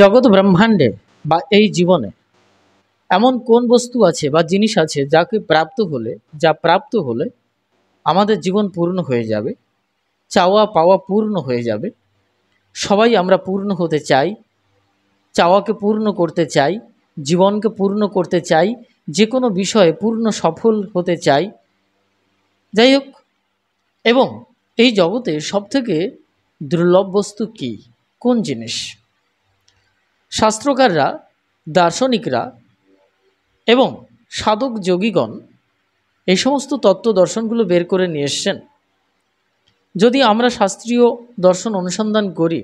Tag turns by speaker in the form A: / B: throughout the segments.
A: জগৎ ব্রহ্মাণ্ডে বা এই জীবনে এমন কোন বস্তু আছে বা জিনিস আছে যাকে প্রাপ্ত হলে যা প্রাপ্ত হলে আমাদের জীবন পূর্ণ হয়ে যাবে চাওয়া পাওয়া পূর্ণ হয়ে যাবে সবাই আমরা পূর্ণ হতে চাই চাওয়াকে পূর্ণ করতে চাই জীবনকে পূর্ণ করতে চাই যে কোনো বিষয়ে পূর্ণ সফল হতে চাই যাই হোক এবং এই জগতে সবথেকে দুর্লভ বস্তু কী কোন জিনিস শাস্ত্রকাররা দার্শনিকরা এবং সাধক যোগীগণ এই সমস্ত তত্ত্ব দর্শনগুলো বের করে নিয়ে এসছেন যদি আমরা শাস্ত্রীয় দর্শন অনুসন্ধান করি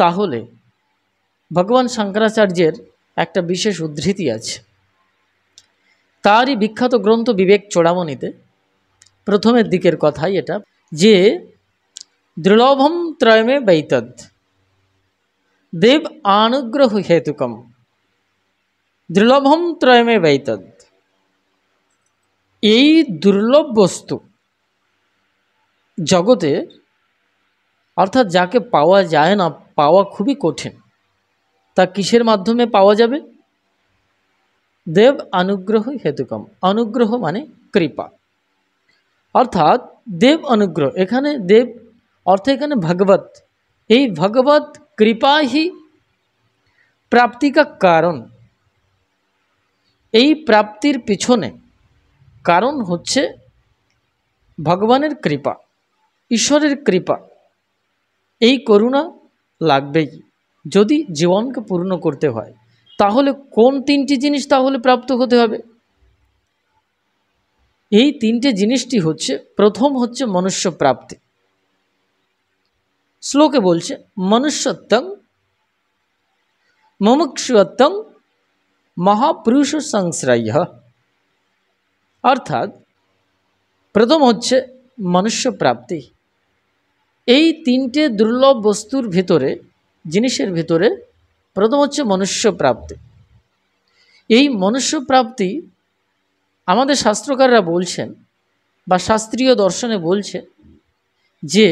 A: তাহলে ভগবান শঙ্করাচার্যের একটা বিশেষ উদ্ধৃতি আছে তারই বিখ্যাত গ্রন্থ বিবেক চোড়ামণিতে প্রথমের দিকের কথাই এটা যে দৃঢ়ভম ত্রয়মে বৈতদ দেব আনুগ্রহ হেতুকম দুর্লভম ত্রয়মে বৈতদ এই দুর্লভ বস্তু জগতে অর্থাৎ যাকে পাওয়া যায় না পাওয়া খুবই কঠিন তা কিসের মাধ্যমে পাওয়া যাবে দেব অনুগ্রহ হেতুকম অনুগ্রহ মানে কৃপা অর্থাৎ দেব অনুগ্রহ এখানে দেব অর্থ এখানে ভগবত এই ভগবত कृपा ही প্রাপ্তি কারণ এই প্রাপ্তির পিছনে কারণ হচ্ছে ভগবানের কৃপা ঈশ্বরের কৃপা এই করুণা লাগবেই যদি জীবনকে পূর্ণ করতে হয় তাহলে কোন তিনটি জিনিস তাহলে প্রাপ্ত হতে হবে এই তিনটে জিনিসটি হচ্ছে প্রথম হচ্ছে মনুষ্য প্রাপ্তি শ্লোকে বলছে মনুষ্যত্বং মুমুক্ষুত্বং মহাপুরুষ সংশ্রয় অর্থাৎ প্রথম হচ্ছে মনুষ্য প্রাপ্তি এই তিনটে দুর্লভ বস্তুর ভিতরে জিনিসের ভিতরে প্রথম হচ্ছে মনুষ্য প্রাপ্তি এই মনুষ্য প্রাপ্তি আমাদের শাস্ত্রকাররা বলছেন বা শাস্ত্রীয় দর্শনে বলছে যে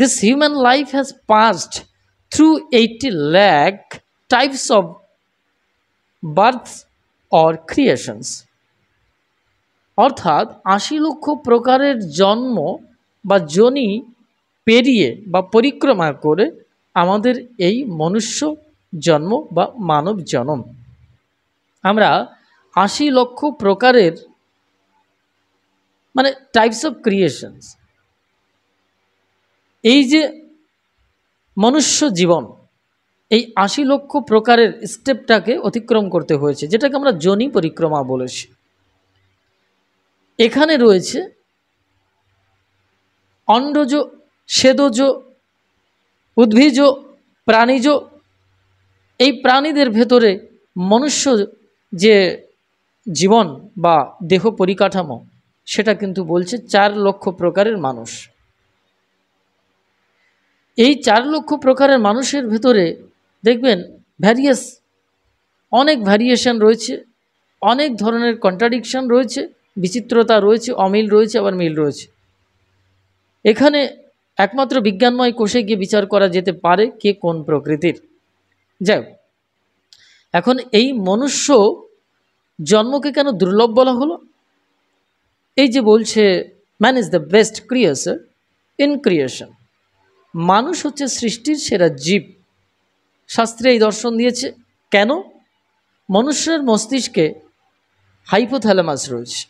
A: This human life has passed through 80 lakh types of births or creations. অর্থাৎ আশি লক্ষ প্রকারের জন্ম বা জনি পেরিয়ে বা পরিক্রমা করে আমাদের এই মনুষ্য জন্ম বা মানব জন্ম আমরা আশি লক্ষ প্রকারের মানে টাইপস অফ ক্রিয়েশনস এই যে মনুষ্য জীবন এই আশি লক্ষ প্রকারের স্টেপটাকে অতিক্রম করতে হয়েছে যেটাকে আমরা জনি পরিক্রমা বলেছি এখানে রয়েছে অন্ডজ সেদজ উদ্ভিজ প্রাণীজ এই প্রাণীদের ভেতরে মনুষ্য যে জীবন বা দেহ পরিকাঠামো সেটা কিন্তু বলছে চার লক্ষ প্রকারের মানুষ এই চার লক্ষ প্রকারের মানুষের ভেতরে দেখবেন ভ্যারিয়াস অনেক ভ্যারিয়েশন রয়েছে অনেক ধরনের কন্ট্রাডিকশন রয়েছে বিচিত্রতা রয়েছে অমিল রয়েছে আবার মিল রয়েছে এখানে একমাত্র বিজ্ঞানময় কোষে গিয়ে বিচার করা যেতে পারে কে কোন প্রকৃতির যাই এখন এই মনুষ্য জন্মকে কেন দুর্লভ বলা হলো এই যে বলছে man is the best creation in creation মানুষ হচ্ছে সৃষ্টির সেরা জীব শাস্ত্রে এই দর্শন দিয়েছে কেন মনুষ্যের মস্তিষ্কে হাইপোথ্যালামাস রয়েছে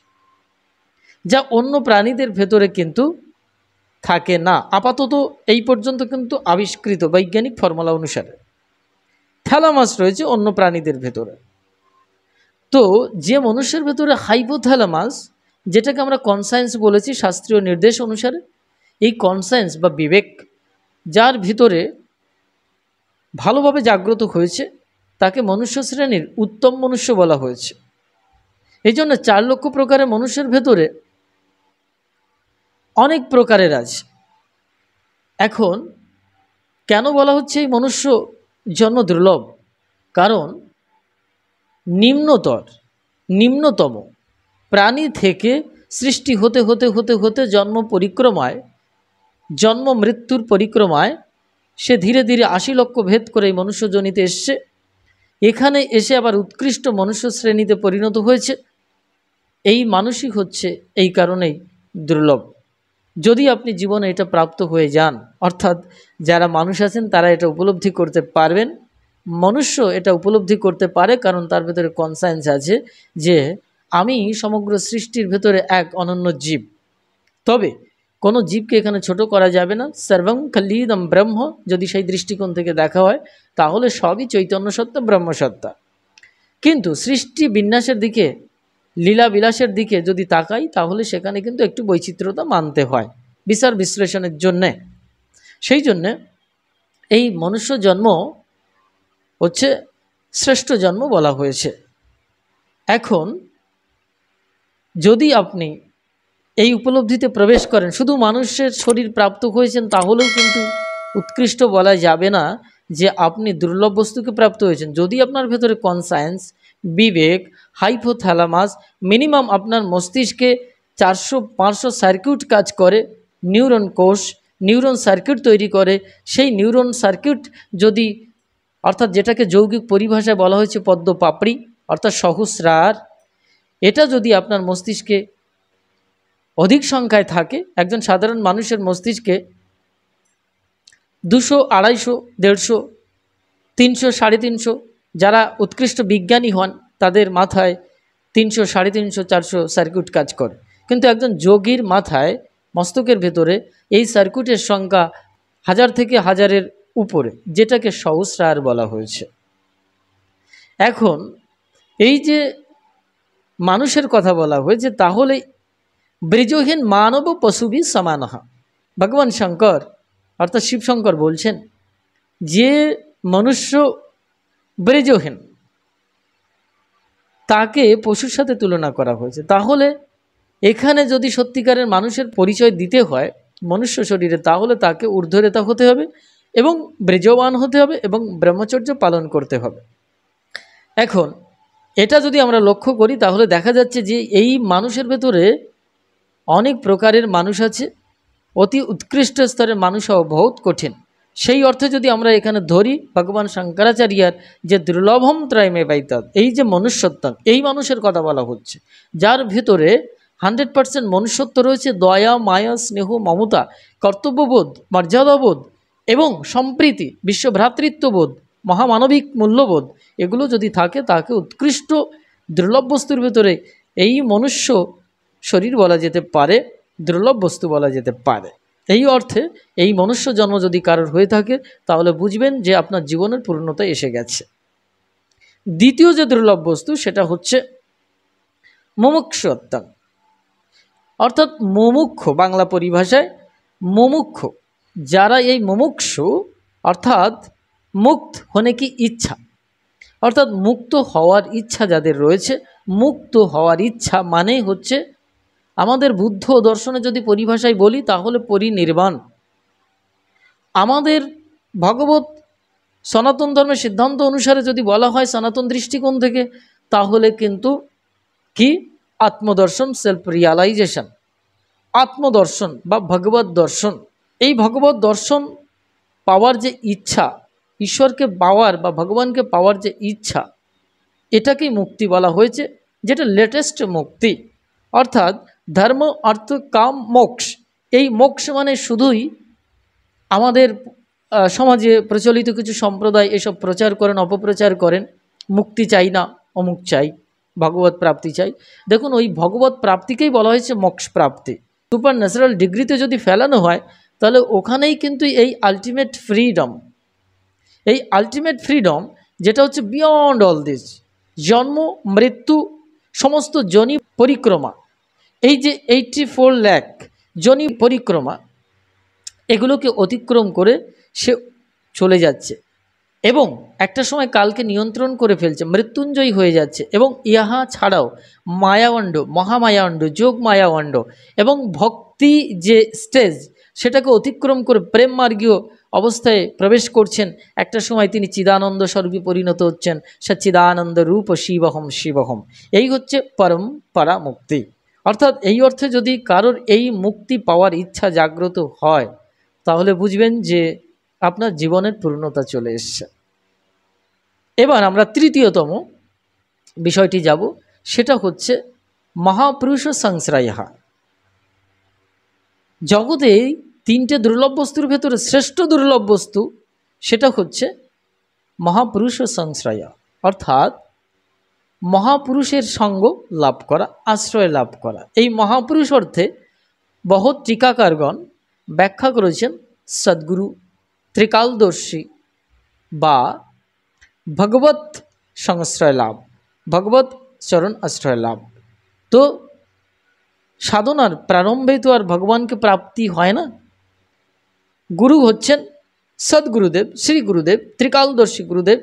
A: যা অন্য প্রাণীদের ভেতরে কিন্তু থাকে না আপাতত এই পর্যন্ত কিন্তু আবিষ্কৃত বৈজ্ঞানিক ফর্মুলা অনুসারে থ্যালামাস রয়েছে অন্য প্রাণীদের ভেতরে তো যে মনুষ্যের ভেতরে হাইপোথ্যালামাস যেটাকে আমরা কনসায়েন্স বলেছি শাস্ত্রীয় নির্দেশ অনুসারে এই কনসায়েন্স বা বিবেক যার ভিতরে ভালোভাবে জাগ্রত হয়েছে তাকে মনুষ্য শ্রেণীর উত্তম মনুষ্য বলা হয়েছে এই জন্য চার লক্ষ প্রকারের মানুষের ভেতরে অনেক প্রকারের আছে এখন কেন বলা হচ্ছে এই মনুষ্য জন্ম দুর্লভ কারণ নিম্নতর নিম্নতম প্রাণী থেকে সৃষ্টি হতে হতে হতে হতে জন্ম পরিক্রমায় জন্ম মৃত্যুর পরিক্রমায় সে ধীরে ধীরে আশি লক্ষ ভেদ করে এই মনুষ্যজনিতে এসছে এখানে এসে আবার উৎকৃষ্ট মনুষ্য শ্রেণীতে পরিণত হয়েছে এই মানুষই হচ্ছে এই কারণেই দুর্লভ যদি আপনি জীবনে এটা প্রাপ্ত হয়ে যান অর্থাৎ যারা মানুষ আছেন তারা এটা উপলব্ধি করতে পারবেন মনুষ্য এটা উপলব্ধি করতে পারে কারণ তার ভেতরে কনসায়েন্স আছে যে আমি সমগ্র সৃষ্টির ভেতরে এক অনন্য জীব তবে কোনো জীবকে এখানে ছোট করা যাবে না সর্বং খালিদম ব্রহ্ম যদি সেই দৃষ্টিকোণ থেকে দেখা হয় তাহলে সবই চৈতন্য সত্তা ব্রহ্মসত্তা কিন্তু সৃষ্টি বিন্যাসের দিকে লীলা বিলাসের দিকে যদি তাকাই তাহলে সেখানে কিন্তু একটু বৈচিত্র্যতা মানতে হয় বিচার বিশ্লেষণের জন্যে সেই জন্যে এই মনুষ্য জন্ম হচ্ছে শ্রেষ্ঠ জন্ম বলা হয়েছে এখন যদি আপনি এই উপলব্ধিতে প্রবেশ করেন শুধু মানুষের শরীর প্রাপ্ত হয়েছেন তাহলেও কিন্তু উৎকৃষ্ট বলা যাবে না যে আপনি দুর্লভ বস্তুকে প্রাপ্ত হয়েছেন যদি আপনার ভেতরে কনসায়েন্স বিবেক হাইফোথ্যালামাস মিনিমাম আপনার মস্তিষ্কে চারশো পাঁচশো সার্কিট কাজ করে নিউরন কোষ নিউরন সার্কিট তৈরি করে সেই নিউরন সার্কিট যদি অর্থাৎ যেটাকে যৌগিক পরিভাষায় বলা হয়েছে পদ্ম পাপড়ি অর্থাৎ সহস্রার এটা যদি আপনার মস্তিষ্কে অধিক সংখ্যায় থাকে একজন সাধারণ মানুষের মস্তিষ্কে দুশো আড়াইশো দেড়শো তিনশো সাড়ে তিনশো যারা উৎকৃষ্ট বিজ্ঞানী হন তাদের মাথায় তিনশো সাড়ে তিনশো চারশো সার্কিট কাজ করে কিন্তু একজন যোগীর মাথায় মস্তকের ভেতরে এই সার্কিটের সংখ্যা হাজার থেকে হাজারের উপরে যেটাকে সহস্রার বলা হয়েছে এখন এই যে মানুষের কথা বলা হয়েছে তাহলে ব্রিজহীন মানব পশুবি সমানহা ভগবান শঙ্কর অর্থাৎ শিবশঙ্কর বলছেন যে মনুষ্য ব্রিজহীন তাকে পশুর সাথে তুলনা করা হয়েছে তাহলে এখানে যদি সত্যিকারের মানুষের পরিচয় দিতে হয় মনুষ্য শরীরে তাহলে তাকে ঊর্ধ্বরেতা হতে হবে এবং ব্রিজবান হতে হবে এবং ব্রহ্মচর্য পালন করতে হবে এখন এটা যদি আমরা লক্ষ্য করি তাহলে দেখা যাচ্ছে যে এই মানুষের ভেতরে অনেক প্রকারের মানুষ আছে অতি উৎকৃষ্ট স্তরের মানুষ হওয়া বহুত কঠিন সেই অর্থে যদি আমরা এখানে ধরি ভগবান শঙ্করাচার্যার যে দুর্লভম ত্রাইমে বাইতাদ এই যে মনুষ্যত্ব এই মানুষের কথা বলা হচ্ছে যার ভেতরে হান্ড্রেড পার্সেন্ট মনুষ্যত্ব রয়েছে দয়া মায়া স্নেহ মমতা কর্তব্যবোধ মর্যাদাবোধ এবং সম্প্রীতি বিশ্বভ্রাতৃত্ববোধ মহামানবিক মূল্যবোধ এগুলো যদি থাকে তাকে উৎকৃষ্ট দুর্লভ বস্তুর ভেতরে এই মনুষ্য শরীর বলা যেতে পারে দুর্লভ বস্তু বলা যেতে পারে এই অর্থে এই মনুষ্য জন্ম যদি কারোর হয়ে থাকে তাহলে বুঝবেন যে আপনার জীবনের পূর্ণতা এসে গেছে দ্বিতীয় যে দুর্লভ বস্তু সেটা হচ্ছে মুমুক্ষত্তা অর্থাৎ মুমুক্ষ বাংলা পরিভাষায় মুমুক্ষ যারা এই মুমুক্ষ অর্থাৎ মুক্ত হনে কি ইচ্ছা অর্থাৎ মুক্ত হওয়ার ইচ্ছা যাদের রয়েছে মুক্ত হওয়ার ইচ্ছা মানে হচ্ছে আমাদের বুদ্ধ দর্শনে যদি পরিভাষায় বলি তাহলে পরিনির্বাণ আমাদের ভগবত সনাতন ধর্মের সিদ্ধান্ত অনুসারে যদি বলা হয় সনাতন দৃষ্টিকোণ থেকে তাহলে কিন্তু কি আত্মদর্শন সেলফ রিয়ালাইজেশন আত্মদর্শন বা ভগবত দর্শন এই ভগবত দর্শন পাওয়ার যে ইচ্ছা ঈশ্বরকে পাওয়ার বা ভগবানকে পাওয়ার যে ইচ্ছা এটাকেই মুক্তি বলা হয়েছে যেটা লেটেস্ট মুক্তি অর্থাৎ ধর্ম অর্থ কাম মোক্ষ এই মোক্ষ মানে শুধুই আমাদের সমাজে প্রচলিত কিছু সম্প্রদায় এসব প্রচার করেন অপপ্রচার করেন মুক্তি চাই না অমুক চাই ভগবত প্রাপ্তি চাই দেখুন ওই ভগবত প্রাপ্তিকেই বলা হয়েছে মোক্ষ প্রাপ্তি সুপার ন্যাচারাল ডিগ্রিতে যদি ফেলানো হয় তাহলে ওখানেই কিন্তু এই আলটিমেট ফ্রিডম এই আলটিমেট ফ্রিডম যেটা হচ্ছে বিয়ন্ড অল দিস জন্ম মৃত্যু সমস্ত জনি পরিক্রমা এই যে এইটটি ফোর ল্যাক জনি পরিক্রমা এগুলোকে অতিক্রম করে সে চলে যাচ্ছে এবং একটা সময় কালকে নিয়ন্ত্রণ করে ফেলছে মৃত্যুঞ্জয়ী হয়ে যাচ্ছে এবং ইহা ছাড়াও মায়াবণ্ড মহামায়াওয়ান্ড যোগ মায়াবণ্ড এবং ভক্তি যে স্টেজ সেটাকে অতিক্রম করে প্রেম মার্গীয় অবস্থায় প্রবেশ করছেন একটা সময় তিনি চিদানন্দ স্বরূপে পরিণত হচ্ছেন সে চিদানন্দ রূপ শিবহম শিবহম এই হচ্ছে পরম্পরা মুক্তি অর্থাৎ এই অর্থে যদি কারোর এই মুক্তি পাওয়ার ইচ্ছা জাগ্রত হয় তাহলে বুঝবেন যে আপনার জীবনের পূর্ণতা চলে এসছে এবার আমরা তৃতীয়তম বিষয়টি যাব সেটা হচ্ছে মহাপুরুষ সংশ্রয়হা জগতে তিনটে দুর্লভ বস্তুর ভেতরে শ্রেষ্ঠ দুর্লভ বস্তু সেটা হচ্ছে মহাপুরুষ সংশ্রয় অর্থাৎ মহাপুরুষের সঙ্গ লাভ করা আশ্রয় লাভ করা এই মহাপুরুষ অর্থে বহৎ টিকাকারগণ ব্যাখ্যা করেছেন সদ্গুরু ত্রিকালদর্শী বা ভগবত সংশ্রয় লাভ ভগবত চরণ আশ্রয় লাভ তো সাধনার প্রারম্ভে তো আর ভগবানকে প্রাপ্তি হয় না গুরু হচ্ছেন সদ্গুরুদেব শ্রী গুরুদেব ত্রিকালদর্শী গুরুদেব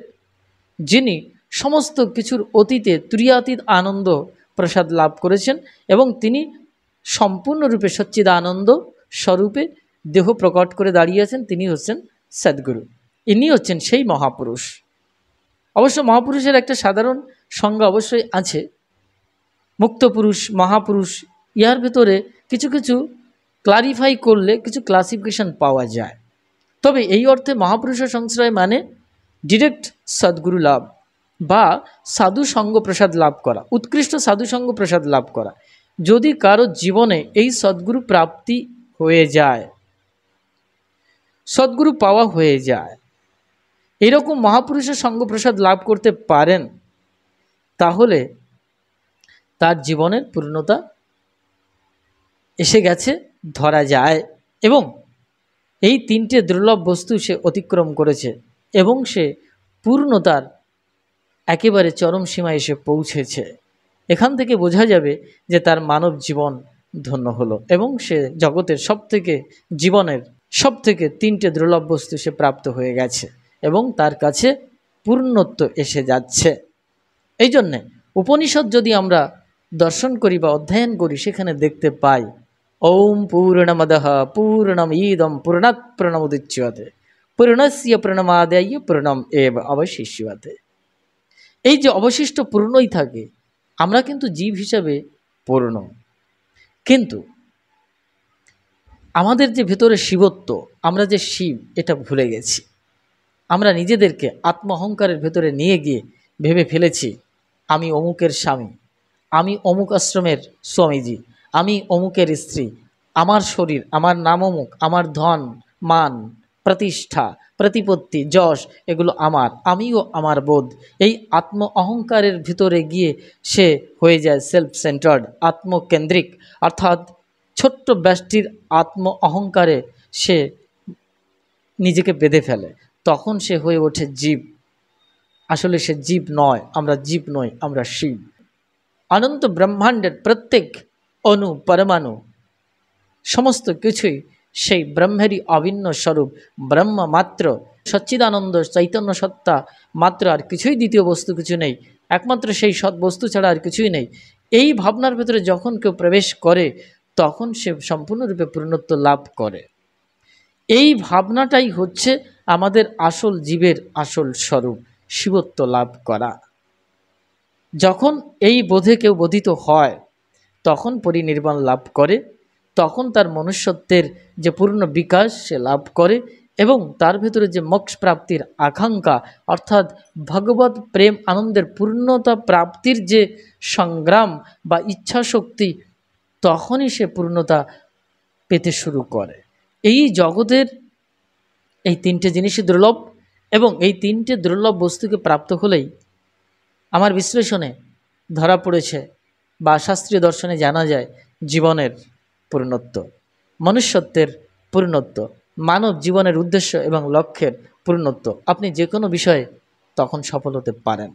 A: যিনি সমস্ত কিছুর অতীতে ত্রিয়াতীত আনন্দ প্রসাদ লাভ করেছেন এবং তিনি সম্পূর্ণরূপে সচ্চিদ আনন্দ স্বরূপে দেহ প্রকট করে দাঁড়িয়েছেন তিনি হচ্ছেন সদ্গুরু ইনি হচ্ছেন সেই মহাপুরুষ অবশ্য মহাপুরুষের একটা সাধারণ সংজ্ঞা অবশ্যই আছে মুক্তপুরুষ মহাপুরুষ ইহার ভেতরে কিছু কিছু ক্লারিফাই করলে কিছু ক্লাসিফিকেশন পাওয়া যায় তবে এই অর্থে মহাপুরুষের সংশ্রয় মানে ডিরেক্ট সদ্গুরু লাভ বা সাধু সঙ্গ প্রসাদ লাভ করা উৎকৃষ্ট সাধু সঙ্গ প্রসাদ লাভ করা যদি কারো জীবনে এই সদ্গুরু প্রাপ্তি হয়ে যায় সদ্গুরু পাওয়া হয়ে যায় এরকম মহাপুরুষের সঙ্গ প্রসাদ লাভ করতে পারেন তাহলে তার জীবনের পূর্ণতা এসে গেছে ধরা যায় এবং এই তিনটে দুর্লভ বস্তু সে অতিক্রম করেছে এবং সে পূর্ণতার একেবারে চরম সীমায় এসে পৌঁছেছে এখান থেকে বোঝা যাবে যে তার মানব জীবন ধন্য হলো এবং সে জগতের সব থেকে জীবনের সব থেকে তিনটে দুর্লভ বস্তু সে প্রাপ্ত হয়ে গেছে এবং তার কাছে পূর্ণত্ব এসে যাচ্ছে এই জন্যে উপনিষদ যদি আমরা দর্শন করি বা অধ্যয়ন করি সেখানে দেখতে পাই ওম পূর্ণমদ পূর্ণম ইদম পূর্ণাৎ প্রণমুদিচ্যতে পূর্ণস্য প্রণমাদ পূর্ণম এব অবশিষ্যতে এই যে অবশিষ্ট পূর্ণই থাকে আমরা কিন্তু জীব হিসাবে পূর্ণ কিন্তু আমাদের যে ভেতরে শিবত্ব আমরা যে শিব এটা ভুলে গেছি আমরা নিজেদেরকে আত্ম অহংকারের ভেতরে নিয়ে গিয়ে ভেবে ফেলেছি আমি অমুকের স্বামী আমি অমুক আশ্রমের স্বামীজি আমি অমুকের স্ত্রী আমার শরীর আমার নাম অমুক আমার ধন মান প্রতিষ্ঠা প্রতিপত্তি যশ এগুলো আমার আমিও আমার বোধ এই আত্ম অহংকারের ভিতরে গিয়ে সে হয়ে যায় সেলফ সেন্টার্ড আত্মকেন্দ্রিক অর্থাৎ ছোট্ট ব্যষ্টির আত্ম অহংকারে সে নিজেকে বেঁধে ফেলে তখন সে হয়ে ওঠে জীব আসলে সে জীব নয় আমরা জীব নই আমরা শিব অনন্ত ব্রহ্মাণ্ডের প্রত্যেক অনু পরমাণু সমস্ত কিছুই সেই ব্রহ্মেরই অভিন্ন স্বরূপ ব্রহ্ম মাত্র সচ্চিদানন্দ চৈতন্য সত্তা মাত্র আর কিছুই দ্বিতীয় বস্তু কিছু নেই একমাত্র সেই সৎ বস্তু ছাড়া আর কিছুই নেই এই ভাবনার ভেতরে যখন কেউ প্রবেশ করে তখন সে সম্পূর্ণরূপে পূর্ণত্ব লাভ করে এই ভাবনাটাই হচ্ছে আমাদের আসল জীবের আসল স্বরূপ শিবত্ব লাভ করা যখন এই বোধে কেউ বোধিত হয় তখন পরিনির্বাণ লাভ করে তখন তার মনুষ্যত্বের যে পূর্ণ বিকাশ সে লাভ করে এবং তার ভেতরে যে মোক্ষ প্রাপ্তির আকাঙ্ক্ষা অর্থাৎ ভগবত প্রেম আনন্দের পূর্ণতা প্রাপ্তির যে সংগ্রাম বা ইচ্ছা শক্তি তখনই সে পূর্ণতা পেতে শুরু করে এই জগতের এই তিনটে জিনিসই দুর্লভ এবং এই তিনটে দুর্লভ বস্তুকে প্রাপ্ত হলেই আমার বিশ্লেষণে ধরা পড়েছে বা শাস্ত্রীয় দর্শনে জানা যায় জীবনের পূর্ণত্ব মনুষ্যত্বের পূর্ণত্ব মানব জীবনের উদ্দেশ্য এবং লক্ষ্যের পূর্ণত্ব আপনি যে কোনো বিষয়ে তখন সফল হতে পারেন